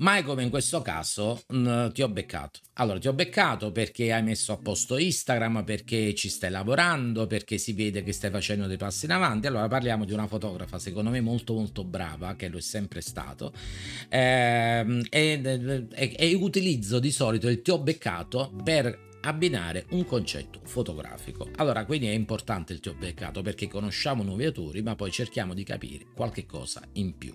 Mai come in questo caso ti ho beccato. Allora, ti ho beccato perché hai messo a posto Instagram, perché ci stai lavorando, perché si vede che stai facendo dei passi in avanti. Allora, parliamo di una fotografa, secondo me, molto molto brava, che lo è sempre stato. e, ehm, e, e, e utilizzo di solito il ti ho beccato per abbinare un concetto fotografico. Allora, quindi è importante il ti ho beccato perché conosciamo nuovi autori, ma poi cerchiamo di capire qualche cosa in più.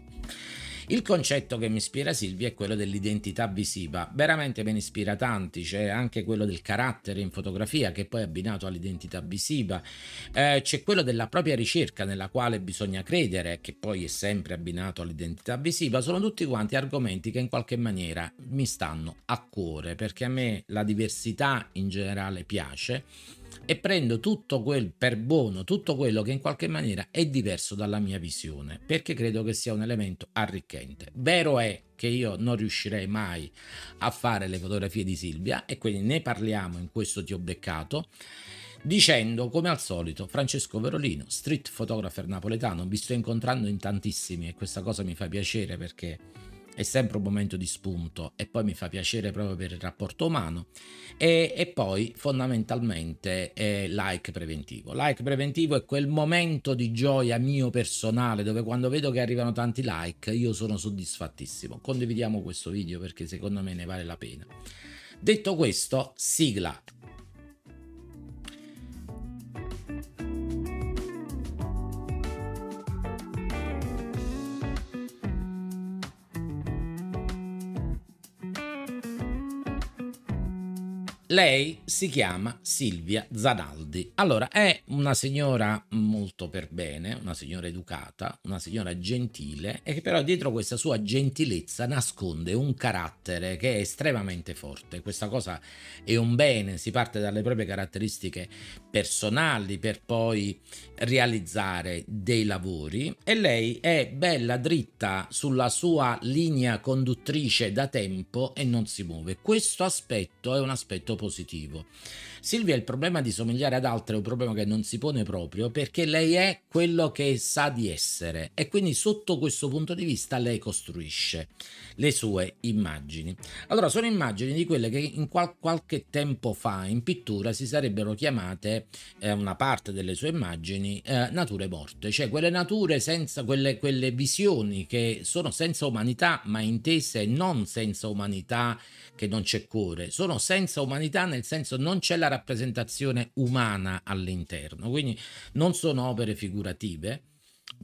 Il concetto che mi ispira Silvia è quello dell'identità visiva, veramente me ne ispira tanti, c'è anche quello del carattere in fotografia che poi è abbinato all'identità visiva, eh, c'è quello della propria ricerca nella quale bisogna credere, che poi è sempre abbinato all'identità visiva, sono tutti quanti argomenti che in qualche maniera mi stanno a cuore, perché a me la diversità in generale piace e prendo tutto quel per buono, tutto quello che in qualche maniera è diverso dalla mia visione, perché credo che sia un elemento arricchente. Vero è che io non riuscirei mai a fare le fotografie di Silvia e quindi ne parliamo in questo ti ho beccato dicendo come al solito Francesco Verolino, street photographer napoletano, vi sto incontrando in tantissimi e questa cosa mi fa piacere perché è sempre un momento di spunto e poi mi fa piacere proprio per il rapporto umano e, e poi fondamentalmente è like preventivo. Like preventivo è quel momento di gioia mio personale dove quando vedo che arrivano tanti like io sono soddisfattissimo. Condividiamo questo video perché secondo me ne vale la pena. Detto questo, sigla Lei si chiama Silvia Zanaldi. Allora, è una signora molto per bene, una signora educata, una signora gentile, e che però dietro questa sua gentilezza nasconde un carattere che è estremamente forte. Questa cosa è un bene, si parte dalle proprie caratteristiche personali per poi realizzare dei lavori e lei è bella dritta sulla sua linea conduttrice da tempo e non si muove. Questo aspetto è un aspetto positivo positivo. Silvia il problema di somigliare ad altre è un problema che non si pone proprio perché lei è quello che sa di essere e quindi sotto questo punto di vista lei costruisce le sue immagini. Allora sono immagini di quelle che in qual qualche tempo fa in pittura si sarebbero chiamate eh, una parte delle sue immagini eh, nature morte, cioè quelle nature senza quelle, quelle visioni che sono senza umanità ma intese non senza umanità che non c'è cuore, sono senza umanità nel senso non c'è la ragione rappresentazione umana all'interno, quindi non sono opere figurative.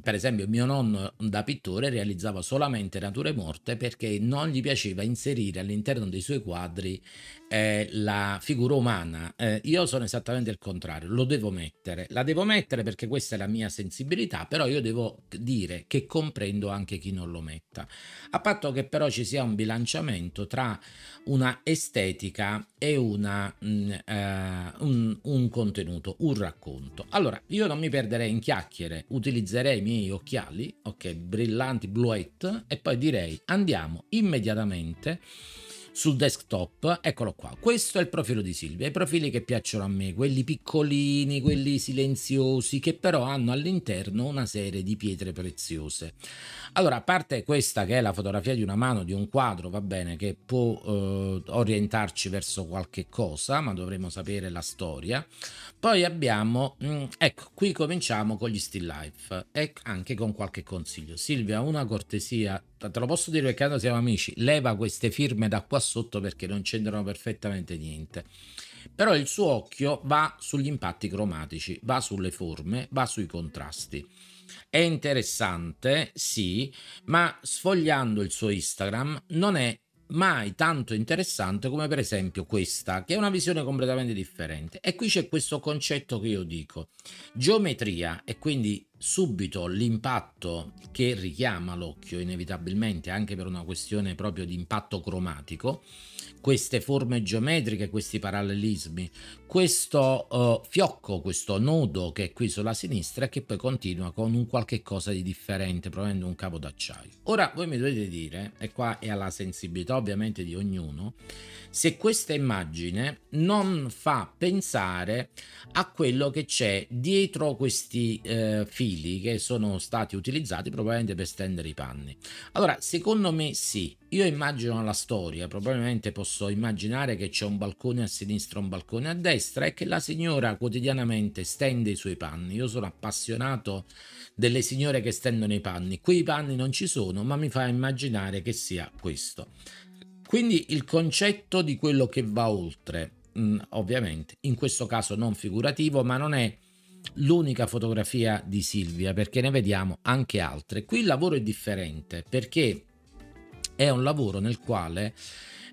Per esempio, mio nonno da pittore realizzava solamente nature morte perché non gli piaceva inserire all'interno dei suoi quadri eh, la figura umana. Eh, io sono esattamente il contrario, lo devo mettere. La devo mettere perché questa è la mia sensibilità, però io devo dire che comprendo anche chi non lo metta. A patto che però ci sia un bilanciamento tra una estetica e una, mh, mm, eh, un, un contenuto, un racconto. Allora, io non mi perderei in chiacchiere, utilizzerei i miei occhiali, ok, brillanti, bluette, e poi direi andiamo immediatamente sul desktop. Eccolo qua, questo è il profilo di Silvia, i profili che piacciono a me, quelli piccolini, quelli silenziosi, che però hanno all'interno una serie di pietre preziose. Allora, a parte questa che è la fotografia di una mano, di un quadro, va bene, che può eh, orientarci verso qualche cosa, ma dovremo sapere la storia. Poi abbiamo, mh, mm, ecco, qui cominciamo con gli still life e anche con qualche consiglio. Silvia, una cortesia te lo posso dire perché siamo amici, leva queste firme da qua sotto perché non c'entrano perfettamente niente. Però il suo occhio va sugli impatti cromatici, va sulle forme, va sui contrasti. È interessante, sì, ma sfogliando il suo Instagram non è mai tanto interessante come per esempio questa, che è una visione completamente differente. E qui c'è questo concetto che io dico, geometria e quindi subito l'impatto che richiama l'occhio inevitabilmente anche per una questione proprio di impatto cromatico queste forme geometriche questi parallelismi questo uh, fiocco questo nodo che è qui sulla sinistra che poi continua con un qualche cosa di differente provenendo un capo d'acciaio ora voi mi dovete dire e qua è alla sensibilità ovviamente di ognuno se questa immagine non fa pensare a quello che c'è dietro questi eh, fili fili che sono stati utilizzati probabilmente per stendere i panni. Allora, secondo me sì, io immagino la storia, probabilmente posso immaginare che c'è un balcone a sinistra, un balcone a destra e che la signora quotidianamente stende i suoi panni. Io sono appassionato delle signore che stendono i panni. Qui i panni non ci sono, ma mi fa immaginare che sia questo. Quindi il concetto di quello che va oltre, mm, ovviamente, in questo caso non figurativo, ma non è l'unica fotografia di Silvia perché ne vediamo anche altre. Qui il lavoro è differente perché è un lavoro nel quale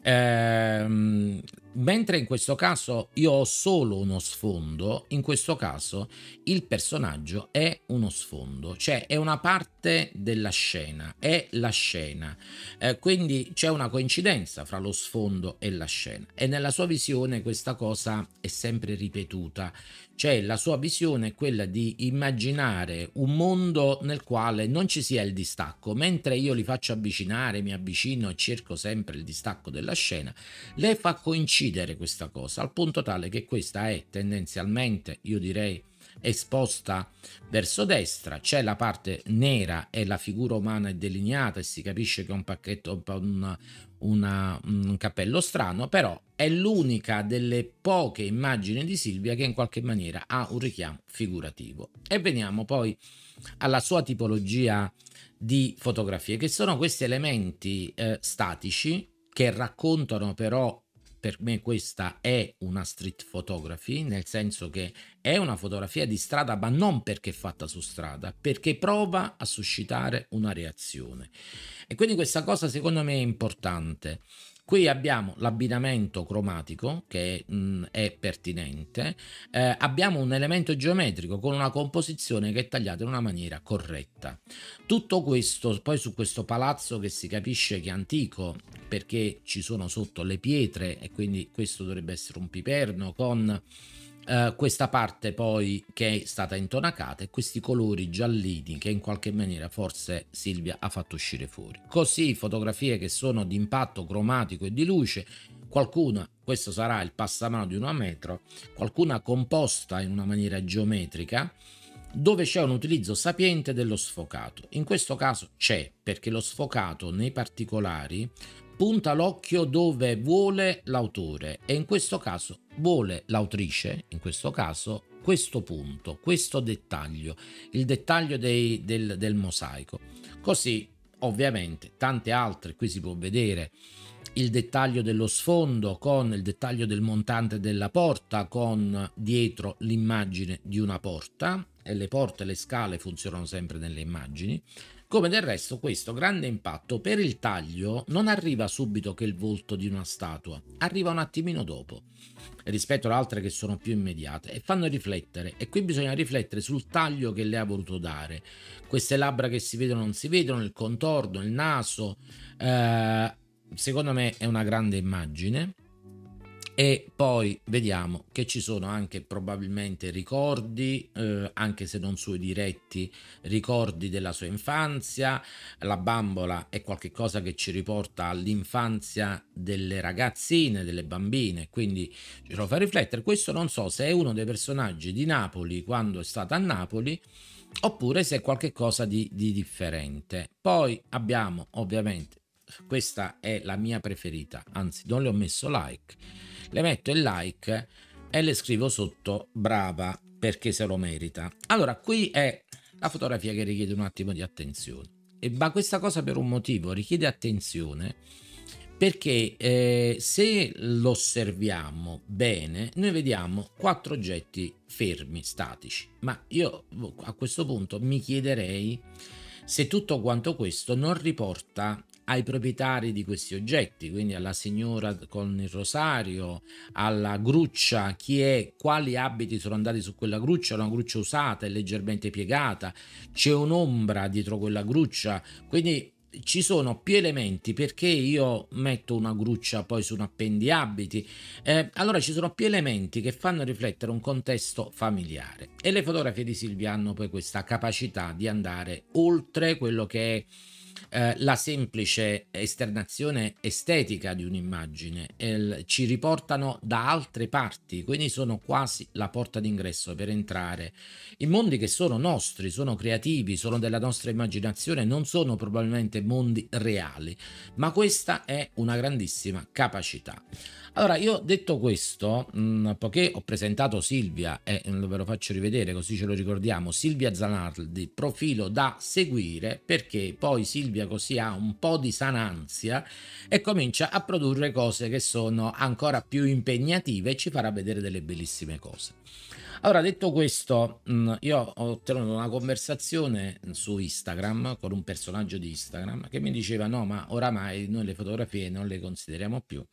ehm, mentre in questo caso io ho solo uno sfondo, in questo caso il personaggio è uno sfondo, cioè è una parte della scena, è la scena. Eh, quindi c'è una coincidenza fra lo sfondo e la scena e nella sua visione questa cosa è sempre ripetuta, cioè la sua visione è quella di immaginare un mondo nel quale non ci sia il distacco, mentre io li faccio avvicinare, mi avvicino e cerco sempre il distacco della scena, lei fa coincidere questa cosa al punto tale che questa è tendenzialmente, io direi esposta verso destra, c'è la parte nera e la figura umana è delineata e si capisce che è un pacchetto, un, una, un cappello strano, però è l'unica delle poche immagini di Silvia che in qualche maniera ha un richiamo figurativo. E veniamo poi alla sua tipologia di fotografie, che sono questi elementi eh, statici che raccontano però per me questa è una street photography, nel senso che è una fotografia di strada, ma non perché è fatta su strada, perché prova a suscitare una reazione. E quindi questa cosa secondo me è importante. Qui abbiamo l'abbinamento cromatico che mh, mm, è pertinente, eh, abbiamo un elemento geometrico con una composizione che è tagliata in una maniera corretta. Tutto questo poi su questo palazzo che si capisce che è antico perché ci sono sotto le pietre e quindi questo dovrebbe essere un piperno con eh, questa parte poi che è stata intonacata e questi colori giallini che in qualche maniera forse Silvia ha fatto uscire fuori. Così fotografie che sono di impatto cromatico e di luce, qualcuna, questo sarà il passamano di una metro, qualcuna composta in una maniera geometrica, dove c'è un utilizzo sapiente dello sfocato. In questo caso c'è, perché lo sfocato nei particolari punta l'occhio dove vuole l'autore e in questo caso vuole l'autrice, in questo caso questo punto, questo dettaglio, il dettaglio dei, del, del mosaico. Così ovviamente tante altre, qui si può vedere il dettaglio dello sfondo con il dettaglio del montante della porta con dietro l'immagine di una porta e le porte le scale funzionano sempre nelle immagini come del resto questo grande impatto per il taglio non arriva subito che il volto di una statua, arriva un attimino dopo, rispetto ad altre che sono più immediate e fanno riflettere e qui bisogna riflettere sul taglio che le ha voluto dare, queste labbra che si vedono o non si vedono, il contorno, il naso, eh, secondo me è una grande immagine e poi vediamo che ci sono anche probabilmente ricordi, eh, anche se non suoi diretti, ricordi della sua infanzia. La bambola è qualcosa che ci riporta all'infanzia delle ragazzine, delle bambine, quindi ce lo fa riflettere. Questo non so se è uno dei personaggi di Napoli quando è stata a Napoli oppure se è qualcosa di, di differente. Poi abbiamo ovviamente, questa è la mia preferita, anzi non le ho messo like le metto il like e le scrivo sotto brava perché se lo merita. Allora, qui è la fotografia che richiede un attimo di attenzione. E, ma questa cosa per un motivo richiede attenzione perché eh, se lo osserviamo bene noi vediamo quattro oggetti fermi, statici. Ma io a questo punto mi chiederei se tutto quanto questo non riporta ai proprietari di questi oggetti, quindi alla signora con il rosario, alla gruccia, chi è, quali abiti sono andati su quella gruccia, una gruccia usata e leggermente piegata, c'è un'ombra dietro quella gruccia, quindi ci sono più elementi perché io metto una gruccia poi su un appendiabiti eh, allora ci sono più elementi che fanno riflettere un contesto familiare e le fotografie di Silvia hanno poi questa capacità di andare oltre quello che è eh, la semplice esternazione estetica di un'immagine, eh, ci riportano da altre parti, quindi sono quasi la porta d'ingresso per entrare in mondi che sono nostri, sono creativi, sono della nostra immaginazione, non sono probabilmente mondi reali, ma questa è una grandissima capacità. Allora, io detto questo, mh, mm, poiché ho presentato Silvia, e eh, ve lo faccio rivedere così ce lo ricordiamo, Silvia Zanardi, profilo da seguire, perché poi Silvia così ha un po' di sananzia e comincia a produrre cose che sono ancora più impegnative e ci farà vedere delle bellissime cose. Allora, detto questo, mm, io ho tenuto una conversazione su Instagram con un personaggio di Instagram che mi diceva: No, ma oramai noi le fotografie non le consideriamo più,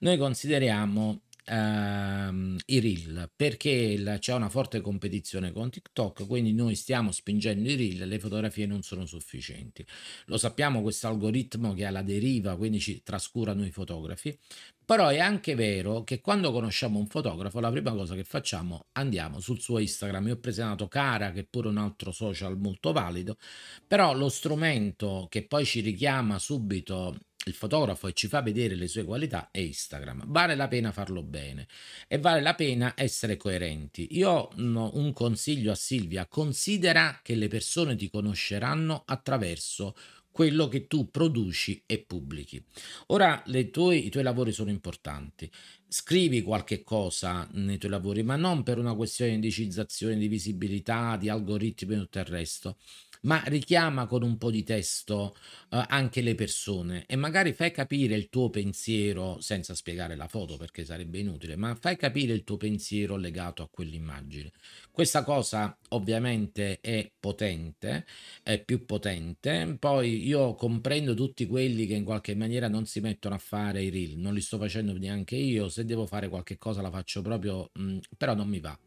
noi consideriamo ehm, i reel perché c'è una forte competizione con TikTok, quindi noi stiamo spingendo i reel, le fotografie non sono sufficienti. Lo sappiamo questo algoritmo che ha la deriva, quindi ci trascurano i fotografi, però è anche vero che quando conosciamo un fotografo la prima cosa che facciamo andiamo sul suo Instagram. Io ho presentato Cara che è pure un altro social molto valido, però lo strumento che poi ci richiama subito il fotografo e ci fa vedere le sue qualità è Instagram. Vale la pena farlo bene e vale la pena essere coerenti. Io ho un consiglio a Silvia, considera che le persone ti conosceranno attraverso quello che tu produci e pubblichi. Ora tue, i tuoi lavori sono importanti, scrivi qualche cosa nei tuoi lavori, ma non per una questione di indicizzazione, di visibilità, di algoritmi e tutto il resto ma richiama con un po' di testo eh, anche le persone e magari fai capire il tuo pensiero senza spiegare la foto perché sarebbe inutile, ma fai capire il tuo pensiero legato a quell'immagine. Questa cosa ovviamente è potente, è più potente, poi io comprendo tutti quelli che in qualche maniera non si mettono a fare i reel, non li sto facendo neanche io, se devo fare qualche cosa la faccio proprio, mh, mm, però non mi va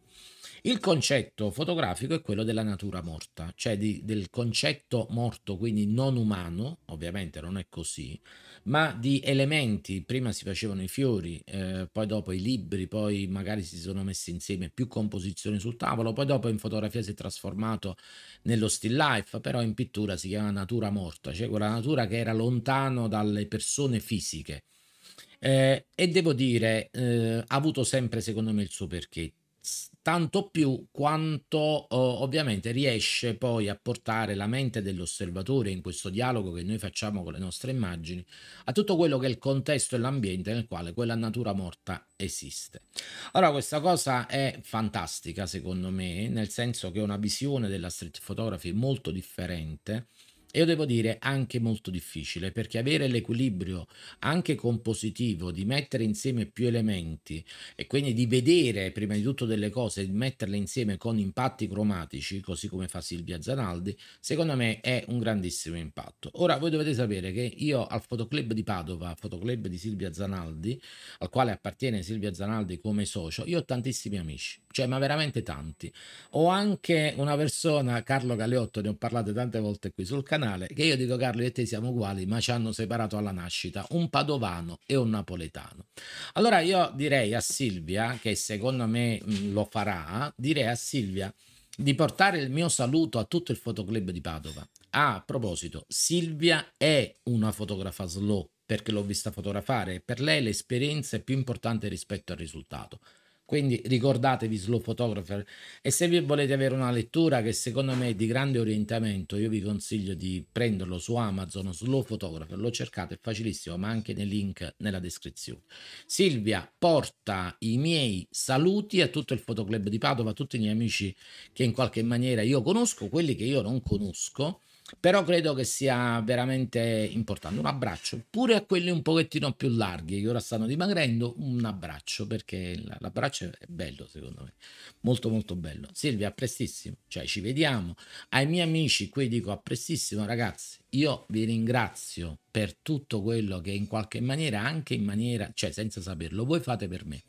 il concetto fotografico è quello della natura morta, cioè di, del concetto morto, quindi non umano, ovviamente non è così, ma di elementi, prima si facevano i fiori, eh, poi dopo i libri, poi magari si sono messi insieme più composizioni sul tavolo, poi dopo in fotografia si è trasformato nello still life, però in pittura si chiama natura morta, cioè quella natura che era lontano dalle persone fisiche. Eh, e devo dire, eh, ha avuto sempre secondo me il suo perché tanto più quanto oh, ovviamente riesce poi a portare la mente dell'osservatore in questo dialogo che noi facciamo con le nostre immagini a tutto quello che è il contesto e l'ambiente nel quale quella natura morta esiste. Allora questa cosa è fantastica secondo me, nel senso che è una visione della street photography molto differente io devo dire anche molto difficile perché avere l'equilibrio anche compositivo di mettere insieme più elementi e quindi di vedere prima di tutto delle cose e metterle insieme con impatti cromatici così come fa Silvia Zanaldi secondo me è un grandissimo impatto ora voi dovete sapere che io al fotoclub di Padova fotoclub di Silvia Zanaldi al quale appartiene Silvia Zanaldi come socio io ho tantissimi amici cioè ma veramente tanti ho anche una persona Carlo Galeotto ne ho parlato tante volte qui sul canale canale che io dico Carlo e te siamo uguali ma ci hanno separato alla nascita un padovano e un napoletano allora io direi a Silvia che secondo me mm, lo farà direi a Silvia di portare il mio saluto a tutto il fotoclub di Padova ah, a proposito Silvia è una fotografa slow perché l'ho vista fotografare per lei l'esperienza è più importante rispetto al risultato quindi ricordatevi Slow Photographer e se vi volete avere una lettura che secondo me è di grande orientamento, io vi consiglio di prenderlo su Amazon, Slow Photographer, lo cercate, è facilissimo, ma anche nei link nella descrizione. Silvia porta i miei saluti a tutto il Fotoclub di Padova, a tutti i miei amici che in qualche maniera io conosco, quelli che io non conosco però credo che sia veramente importante. Un abbraccio, pure a quelli un pochettino più larghi che ora stanno dimagrendo, un abbraccio perché l'abbraccio è bello secondo me, molto molto bello. Silvia, a prestissimo, cioè ci vediamo. Ai miei amici qui dico a prestissimo ragazzi, io vi ringrazio per tutto quello che in qualche maniera, anche in maniera, cioè senza saperlo, voi fate per me.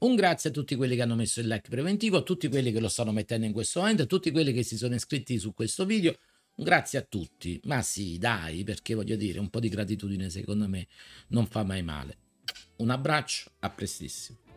Un grazie a tutti quelli che hanno messo il like preventivo, a tutti quelli che lo stanno mettendo in questo momento, a tutti quelli che si sono iscritti su questo video, Grazie a tutti, ma sì, dai, perché voglio dire, un po' di gratitudine secondo me non fa mai male. Un abbraccio, a prestissimo.